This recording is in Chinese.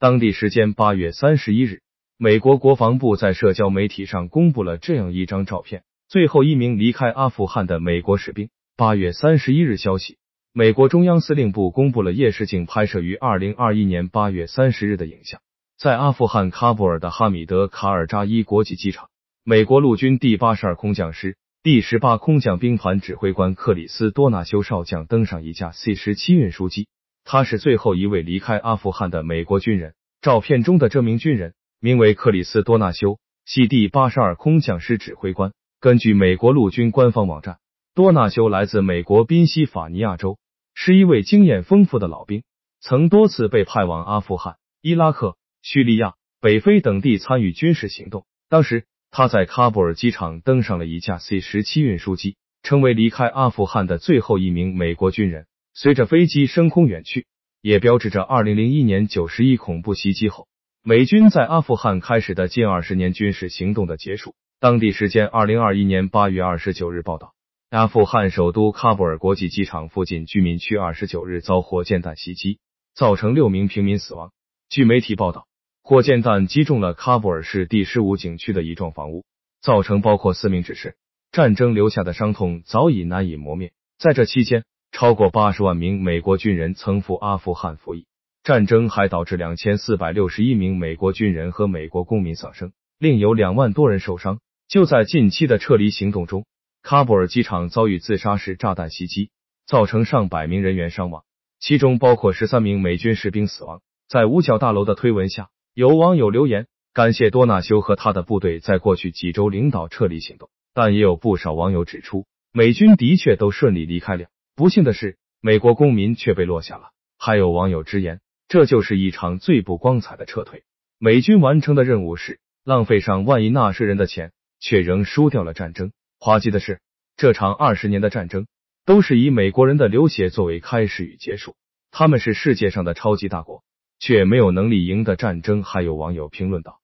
当地时间八月三十一日，美国国防部在社交媒体上公布了这样一张照片：最后一名离开阿富汗的美国士兵。八月三十一日消息，美国中央司令部公布了夜视镜拍摄于二零二一年八月三十日的影像，在阿富汗喀布尔的哈米德卡尔扎伊国际机场，美国陆军第八十二空降师第十八空降兵团指挥官克里斯多纳修少将登上一架 C 十七运输机。他是最后一位离开阿富汗的美国军人。照片中的这名军人名为克里斯多纳修，系第八十二空降师指挥官。根据美国陆军官方网站，多纳修来自美国宾夕法尼亚州，是一位经验丰富的老兵，曾多次被派往阿富汗、伊拉克、叙利亚、北非等地参与军事行动。当时，他在喀布尔机场登上了一架 C 十七运输机，成为离开阿富汗的最后一名美国军人。随着飞机升空远去，也标志着二零零一年九十一恐怖袭击后，美军在阿富汗开始的近二十年军事行动的结束。当地时间二零二一年八月二十九日，报道，阿富汗首都喀布尔国际机场附近居民区二十九日遭火箭弹袭击，造成六名平民死亡。据媒体报道，火箭弹击中了喀布尔市第十五警区的一幢房屋，造成包括四名指示。战争留下的伤痛早已难以磨灭，在这期间。超过八十万名美国军人曾赴阿富汗服役，战争还导致两千四百六十一名美国军人和美国公民丧生，另有两万多人受伤。就在近期的撤离行动中，喀布尔机场遭遇自杀式炸弹袭击，造成上百名人员伤亡，其中包括十三名美军士兵死亡。在五角大楼的推文下，有网友留言感谢多纳修和他的部队在过去几周领导撤离行动，但也有不少网友指出，美军的确都顺利离开了。不幸的是，美国公民却被落下了。还有网友直言，这就是一场最不光彩的撤退。美军完成的任务是浪费上万亿纳税人的钱，却仍输掉了战争。滑稽的是，这场二十年的战争都是以美国人的流血作为开始与结束。他们是世界上的超级大国，却没有能力赢得战争。还有网友评论道。